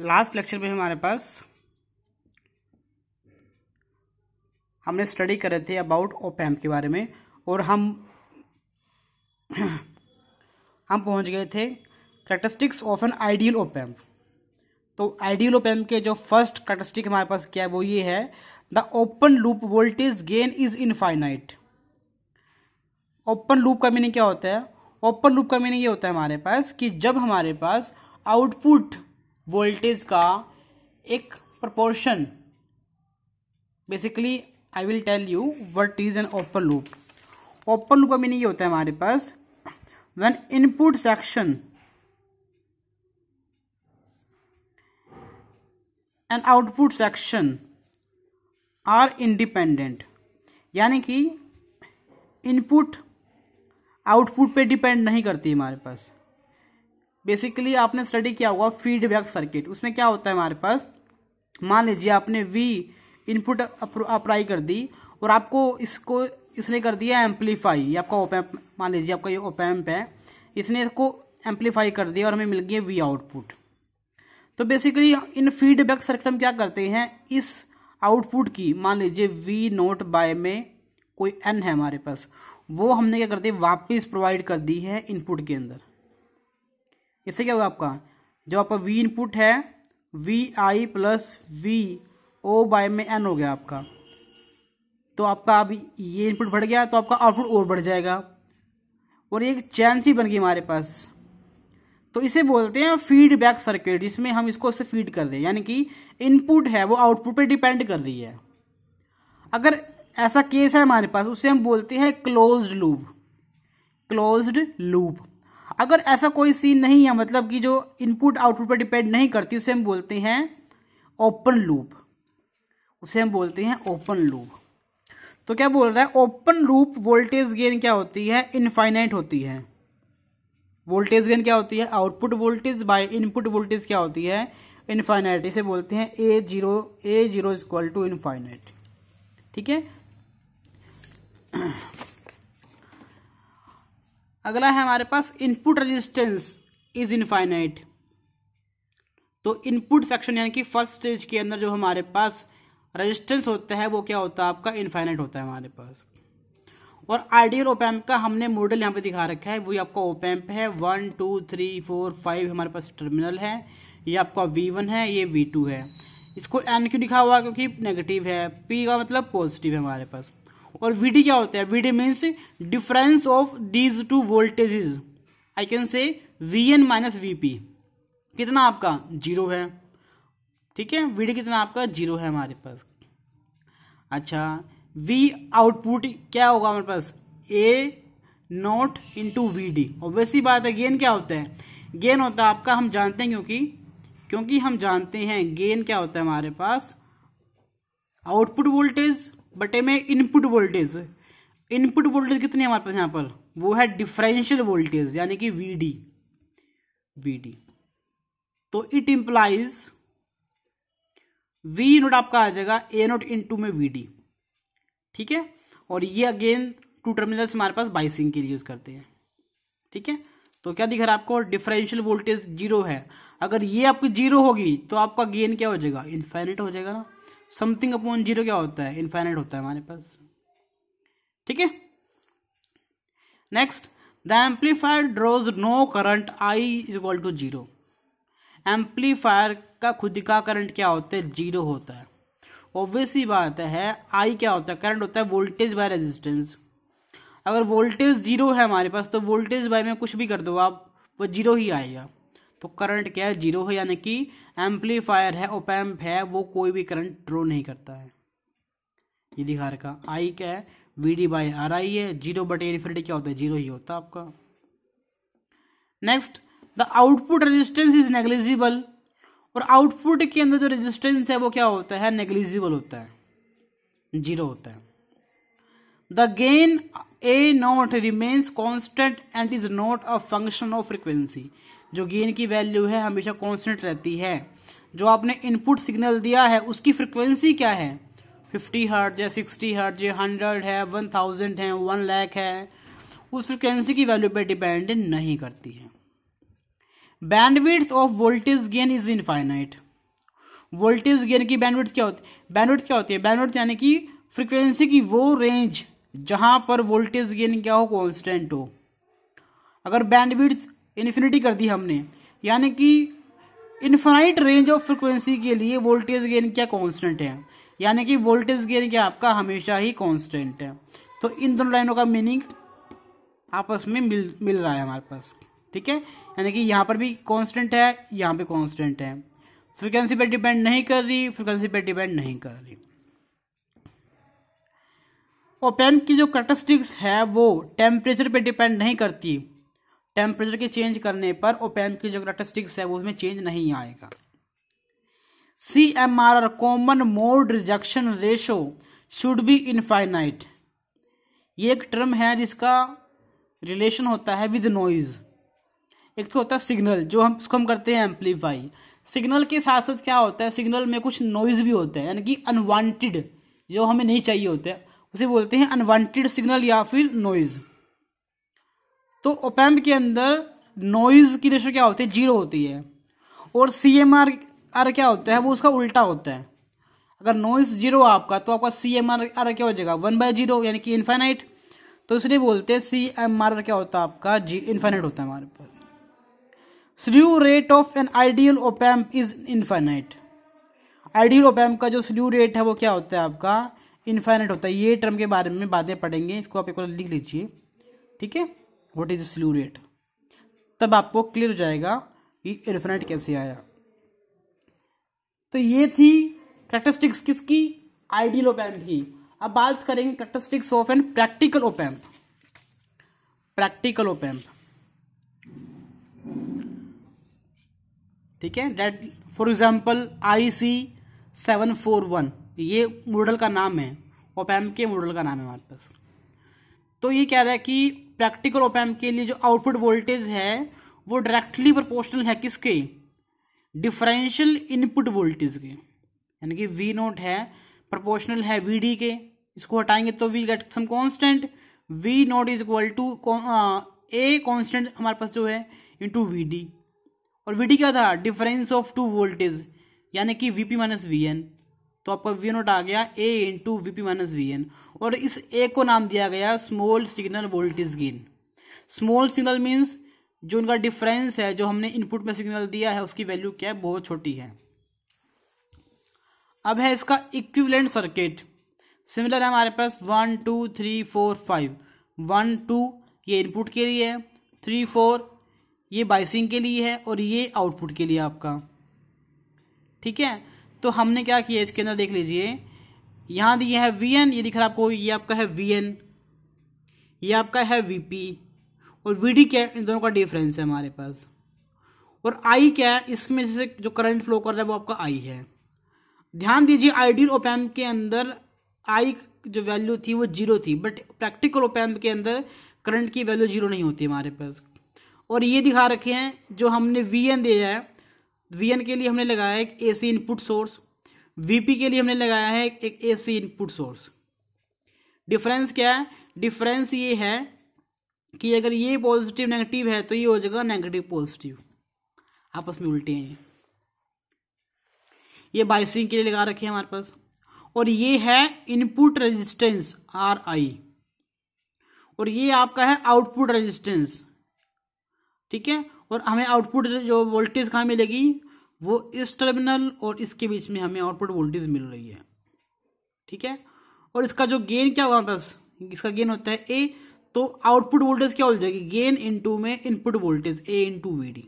Last lecture में हमारे पास हमने स्टडी करे थे अबाउट ओपैम के बारे में और हम हम पहुंच गए थे characteristics of an ideal opamp तो आइडियल ओपैम के जो फर्स्ट करेक्टरिस्टिक हमारे पास क्या है वो ये है the open loop voltage gain is infinite open loop का मीनिंग क्या होता है ओपन लूप का मीनिंग ये होता है हमारे पास कि जब हमारे पास आउटपुट वोल्टेज का एक proportion basically I will tell you what is an open loop open loop का मीनिंग ये होता है हमारे पास when input section and output section are independent यानी कि इनपुट आउटपुट पे डिपेंड नहीं करती हमारे पास बेसिकली आपने स्टडी किया होगा फीडबैक सर्किट उसमें क्या होता है हमारे पास मान लीजिए आपने वी इनपुट अप्लाई कर दी और आपको इसको इसने कर दिया एम्पलीफाई आपका ओपैम मान लीजिए आपका ये ओपैम्प है इसने इसको एम्पलीफाई कर दिया और हमें मिल गया वी आउटपुट तो बेसिकली इन फीडबैक सर्किट हम क्या करते हैं इस आउटपुट की मान लीजिए वी नोट बाय में कोई एन है हमारे पास वो हमने क्या कर हैं वापस प्रोवाइड कर दी है इनपुट के अंदर इससे क्या होगा आपका जो आपका वी इनपुट है V I plus V O by में एन हो गया आपका तो आपका अब ये इनपुट बढ़ गया तो आपका आउटपुट और बढ़ जाएगा और एक चैन सी बन गई हमारे पास तो इसे बोलते हैं फीडबैक सर्किट जिसमें हम इसको उससे फीड कर दें यानी कि इनपुट है वो आउटपुट पे डिपेंड कर रही है अगर ऐसा केस है हमारे पास उसे हम बोलते हैं क्लोज्ड लूप क्लोज्ड लूप अगर ऐसा कोई सीन नहीं है मतलब कि जो इनपुट आउटपुट पर डिपेंड नहीं करती उसे हम बोलते हैं ओपन लूप उसे हम बोलते हैं ओपन लूप तो क्या बोल रहा है ओपन लूप वोल्टेज गेन क्या होती है इनफाइनाइट होती है वोल्टेज गेन क्या होती है output voltage by input voltage क्या होती है इनफाइनाइट इसे बोलते हैं A zero A zero is equal to infinite ठीक है अगला है हमारे पास इनपुट रेजिस्टेंस इज इनफाइनाइट तो इनपुट सेक्शन यानी कि फर्स्ट स्टेज के अंदर जो हमारे पास रेजिस्टेंस होता है वो क्या होता है आपका इनफाइनाइट होता है हमारे पास और आइडियल ओपैम्प का हमने मॉडल यहाँ पे दिखा रखा है वही आपका ओपैम्प है one two three four five हमारे पास टर्मिनल है ये आपका वी वन है ये वी टू है इसको एन क्यों दिखा हुआ क्योंकि नेगेटिव है पी का मतलब पॉजिटिव है हमारे पास और वी डी क्या होता है V D means difference of these two voltages I can say V N minus V P कितना आपका जीरो है ठीक है वी डी कितना आपका जीरो है हमारे पास अच्छा वी आउटपुट क्या होगा हमारे पास A naught into V D वैसी बात है गेन क्या होता है गेन होता है आपका हम जानते हैं क्योंकि क्योंकि हम जानते हैं गेन क्या होता है हमारे पास आउटपुट वोल्टेज बटे में इनपुट वोल्टेज इनपुट वोल्टेज कितनी है हमारे पास यहाँ पर वो है डिफरेंशियल वोल्टेज यानी कि वी डी वी डी तो इट इंप्लाइज वी नोट आपका आ जाएगा ए नोट इन टू में वी डी ठीक है और ये अगेन टू टर्मिनल्स हमारे पास बाइसिंग के लिए यूज़ करते हैं ठीक है तो क्या दिख रहा है आपको डिफरेंशियल वोल्टेज जीरो है अगर ये आपकी जीरो होगी तो आपका गेन क्या हो जाएगा इन्फाइनिट हो जाएगा ना समथिंग अपॉन जीरो क्या होता है इनफाइनाइट होता है हमारे पास ठीक है next the amplifier draws no current I is equal to zero amplifier का खुद का करंट क्या होता है जीरो होता है ऑब्वियसली बात है आई क्या होता है करंट होता है वोल्टेज बाय रेजिस्टेंस अगर वोल्टेज जीरो है हमारे पास तो वोल्टेज बाय में कुछ भी कर दो आप वो जीरो ही आएगा तो करंट क्या है जीरो है यानी कि एम्पलीफायर है ओपैम्प है वो कोई भी करंट ड्रो नहीं करता है ये दिखा रखा आई क्या है V D by R I है जीरो बटे रेफ्रिडी क्या होता है जीरो ही होता है आपका next the output resistance is negligible और आउटपुट के अंदर जो रेजिस्टेंस है वो क्या होता है नेग्लिजिबल होता है जीरो होता है the gain A naught remains constant and is not a function of frequency जो गेन की वैल्यू है हमेशा कॉन्स्टेंट रहती है जो आपने इनपुट सिग्नल दिया है उसकी फ्रिक्वेंसी क्या है फिफ्टी हर्ट या सिक्सटी हर्ट या हंड्रेड है वन थाउजेंड है वन लैख है उस फ्रिक्वेंसी की वैल्यू पर डिपेंड नहीं करती है bandwidth of voltage gain is infinite voltage gain की बैंडविड्थ क्या होती है बैंडविड्थ क्या होती है बैंडविड्थ यानी कि फ्रिक्वेंसी की वो रेंज जहां पर वोल्टेज गेन क्या हो कांस्टेंट हो अगर बैंडविड इन्फिनिटी कर दी हमने यानी कि इन्फिनाइट रेंज ऑफ फ्रिक्वेंसी के लिए वोल्टेज गेन क्या कांस्टेंट है यानी कि वोल्टेज गेन क्या आपका हमेशा ही कांस्टेंट है तो इन दोनों लाइनों का मीनिंग आपस में मिल मिल रहा है हमारे पास ठीक है यानी कि यहाँ पर भी कांस्टेंट है यहाँ पे कांस्टेंट है फ्रिक्वेंसी पे डिपेंड नहीं कर रही फ्रिक्वेंसी पे डिपेंड नहीं कर रही ओपेन की जो करेक्टरिस्टिक्स है वो टेम्परेचर पे डिपेंड नहीं करती टेम्परेचर के चेंज करने पर ओपेन की जो करेक्टरिस्टिक्स है वो उसमें चेंज नहीं आएगा C M R R common mode rejection ratio should be infinite ये एक टर्म है जिसका रिलेशन होता है विद नॉइज एक तो होता है सिग्नल जो हम उसको हम करते हैं एम्पलीफाई सिग्नल के साथ साथ क्या होता है सिग्नल में कुछ नॉइज भी होता है यानी कि अनवांटेड जो हमें नहीं चाहिए होते हैं उसे बोलते हैं अनवांटेड सिग्नल या फिर नॉइज तो ओपैम्प के अंदर नॉइज की रेशो क्या होती है जीरो होती है और सी एम आर आर क्या होता है वो उसका उल्टा होता है अगर नॉइज जीरो आपका तो आपका सी एम आर आर क्या हो जाएगा वन बाय जीरो यानी कि इन्फाइनाइट तो इसलिए बोलते हैं सी एम आर क्या होता है आपका जी इन्फाइनाइट होता है हमारे पास slew rate of an ideal op amp is infinite ideal op amp का जो स्ल्यू रेट है वो क्या होता है आपका इन्फाइनाइट होता है ये टर्म के बारे में बातें पढ़ेंगे इसको आप एक बार लिख लीजिए ठीक है वॉट इज स्लू रेट तब आपको क्लियर हो जाएगा कि इन्फाइनाइट कैसे आया तो ये थी करेक्टरिस्टिक्स किसकी आइडियल ओपैम्प की अब बात करेंगे characteristics of an practical op amp practical op amp ठीक है that for example I C seven four one तो ये मॉडल का नाम है ओपैम के मॉडल का नाम है हमारे पास तो ये कह रहा है कि प्रैक्टिकल ओपैम के लिए जो आउटपुट वोल्टेज है वो डायरेक्टली प्रोपोर्शनल है किसके डिफरेंशियल इनपुट वोल्टेज के यानी कि वी नोट है प्रोपोर्शनल है वी डी के इसको हटाएंगे तो V get some constant V naught is equal to A constant हमारे पास जो है इनटू वी डी और वी डी क्या था डिफरेंस ऑफ टू वोल्टेज यानी कि V P minus V N तो आपका वी नोट आ गया A into V P minus V N और इस ए को नाम दिया गया small signal voltage gain small signal means जो उनका डिफरेंस है जो हमने इनपुट में सिग्नल दिया है उसकी वैल्यू क्या है बहुत छोटी है अब है इसका इक्विवेलेंट सर्किट सिमिलर है हमारे पास one two three four five one two ये इनपुट के लिए है थ्री फोर ये बाइसिंग के लिए है और ये आउटपुट के लिए आपका ठीक है तो हमने क्या किया इसके अंदर देख लीजिए यहाँ दिया है वी एन ये दिख रहा है आपको ये आपका है वी एन ये आपका है वी पी और वी डी क्या इन दोनों का डिफरेंस है हमारे पास और आई क्या है इसमें से जो करंट फ्लो कर रहा है वो आपका आई है ध्यान दीजिए आइडियल ओपैम के अंदर आई जो वैल्यू थी वो जीरो थी बट प्रैक्टिकल ओपैम के अंदर करंट की वैल्यू जीरो नहीं होती हमारे पास और ये दिखा रखे हैं जो हमने वी एन दिया है वी के लिए हमने लगाया एक ए इनपुट सोर्स वीपी के लिए हमने लगाया है एक ए इनपुट सोर्स डिफरेंस क्या है डिफरेंस ये है कि अगर ये पॉजिटिव नेगेटिव है तो ये हो जाएगा नेगेटिव पॉजिटिव आपस में उल्टे हैं ये बाइसिंग के लिए लगा रखे हैं हमारे पास और ये है इनपुट रेजिस्टेंस आर आई और ये आपका है आउटपुट रेजिस्टेंस ठीक है और हमें आउटपुट जो वोल्टेज कहाँ मिलेगी वो इस टर्मिनल और इसके बीच में हमें आउटपुट वोल्टेज मिल रही है ठीक है और इसका जो गेन क्या होगा हमारे पास इसका गेन होता है ए तो आउटपुट वोल्टेज क्या हो जाएगी गेन इंटू में input voltage A into V D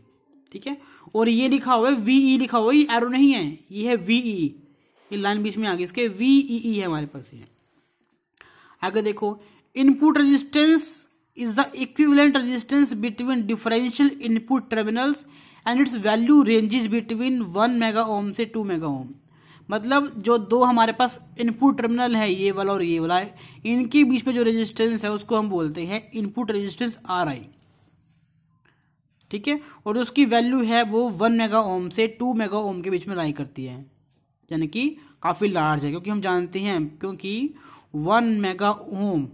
ठीक है और ये लिखा हुआ है वी ई e लिखा हुआ है ये एरो नहीं है ये है वी ई e। ये लाइन बीच में आ गई इसके वी ई ई है हमारे पास ये आगे देखो input resistance is the equivalent resistance between differential input terminals and its value ranges between one mega ohm से टू मेगा ओम मतलब जो दो हमारे पास इनपुट टर्मिनल है ये वाला और ये वाला है इनके बीच में जो रेजिस्टेंस है उसको हम बोलते हैं इनपुट रेजिस्टेंस आर आई ठीक है और उसकी वैल्यू है वो वन मेगा ओम से टू मेगा ओम के बीच में लाई करती है यानी कि काफ़ी लार्ज है क्योंकि हम जानते हैं क्योंकि one mega ohm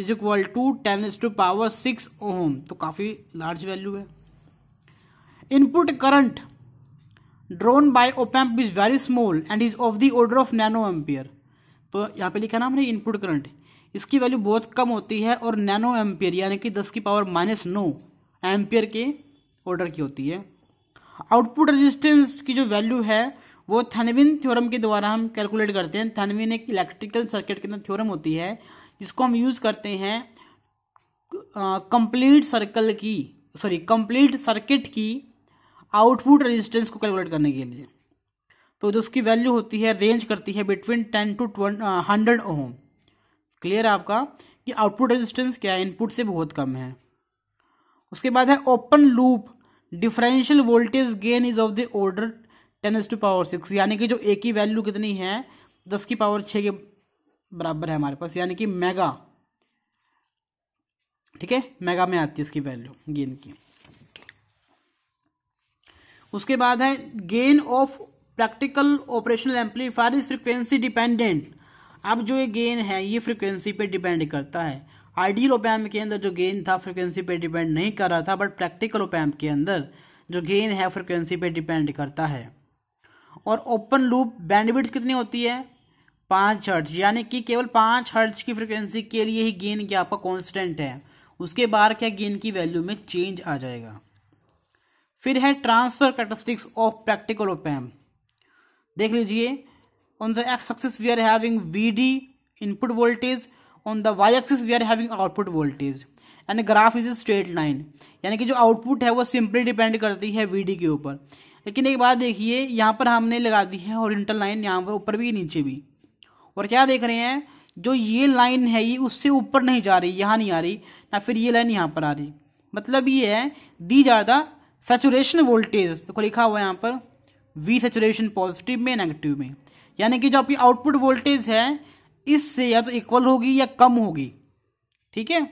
is equal to ten is to power six ohm तो काफ़ी लार्ज वैल्यू है input current drawn by op amp is very small and is of the order of nano ampere तो यहाँ पे लिखा ना हमने इनपुट करंट इसकी वैल्यू बहुत कम होती है और नैनो एम्पियर यानी कि दस की पावर माइनस नौ एम्पियर के ऑर्डर की होती है आउटपुट रेजिस्टेंस की जो वैल्यू है वो थनविन थ्योरम के द्वारा हम कैलकुलेट करते हैं थनविन एक इलेक्ट्रिकल सर्किट के अंदर थ्योरम होती है जिसको हम यूज़ करते हैं कंप्लीट सर्कल की सॉरी कंप्लीट सर्किट की आउटपुट रेजिस्टेंस को कैलकुलेट करने के लिए तो जो उसकी वैल्यू होती है रेंज करती है between ten to twenty hundred ohm clear है आपका कि आउटपुट रेजिस्टेंस क्या है इनपुट से बहुत कम है उसके बाद है open loop differential voltage gain is of the order ten is to power six यानी कि जो ए की वैल्यू कितनी है दस की पावर छः के बराबर है हमारे पास यानी कि मेगा ठीक है मेगा में आती है इसकी वैल्यू गेन की उसके बाद है gain of practical operational amplifier is frequency dependent अब जो ये गेन है ये फ्रिक्वेंसी पे डिपेंड करता है आइडियल ओपैम के अंदर जो गेन था फ्रिक्वेंसी पे डिपेंड नहीं कर रहा था बट प्रैक्टिकल ओपैम के अंदर जो गेन है फ्रिक्वेंसी पे डिपेंड करता है और ओपन लूप बैंडविड्थ कितनी होती है पाँच हर्ट्ज यानी कि केवल पाँच हर्ट्ज की फ्रिक्वेंसी के लिए ही गेन क्या आपका कॉन्स्टेंट है उसके बाद क्या गेन की वैल्यू में चेंज आ जाएगा फिर है transfer characteristics of practical op amp देख लीजिए on the X axis we are having V D input voltage on the Y axis we are having output voltage यानी graph is a straight line यानी कि जो output है वो simply depend करती है वी डी के ऊपर लेकिन एक बात देखिए यहाँ पर हमने लगा दी है हॉरिजॉन्टल लाइन यहाँ पर ऊपर भी नीचे भी और क्या देख रहे हैं जो ये लाइन है ये उससे ऊपर नहीं जा रही यहाँ नहीं आ रही ना फिर ये लाइन यहाँ पर आ रही मतलब ये है दी जा रहा सेचुरेशन वोल्टेज देखो लिखा हुआ है यहाँ पर वी सेचुरेशन पॉजिटिव में नेगेटिव में यानी कि जो आपकी आउटपुट वोल्टेज है इससे या तो इक्वल होगी या कम होगी ठीक है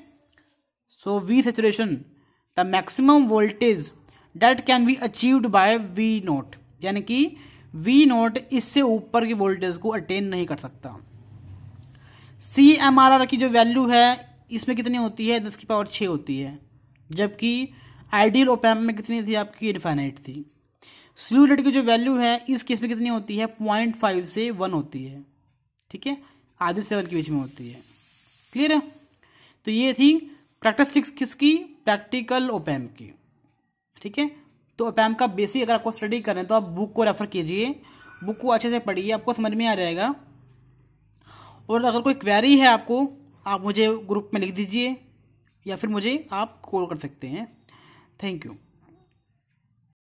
so V saturation the maximum voltage that can be achieved by V naught यानी कि वी नोट इससे ऊपर की वोल्टेज को अटेन नहीं कर सकता सी एम आर आर की जो वैल्यू है इसमें कितनी होती है दस की पावर छः होती है जबकि आइडियल ओपैम में कितनी थी आपकी रिफाइनाइट थी स्लू रेट की जो वैल्यू है इस केस में कितनी होती है पॉइंट फाइव से वन होती है ठीक है आधे से वन के बीच में होती है क्लियर है तो ये थी प्रैक्टिस किसकी प्रैक्टिकल ओपैम्प की ठीक है तो अपैम का बेसिक अगर आपको स्टडी करें तो आप बुक को रेफ़र कीजिए बुक को अच्छे से पढ़िए आपको समझ में आ जाएगा और अगर कोई क्वेरी है आपको आप मुझे ग्रुप में लिख दीजिए या फिर मुझे आप कॉल कर सकते हैं थैंक यू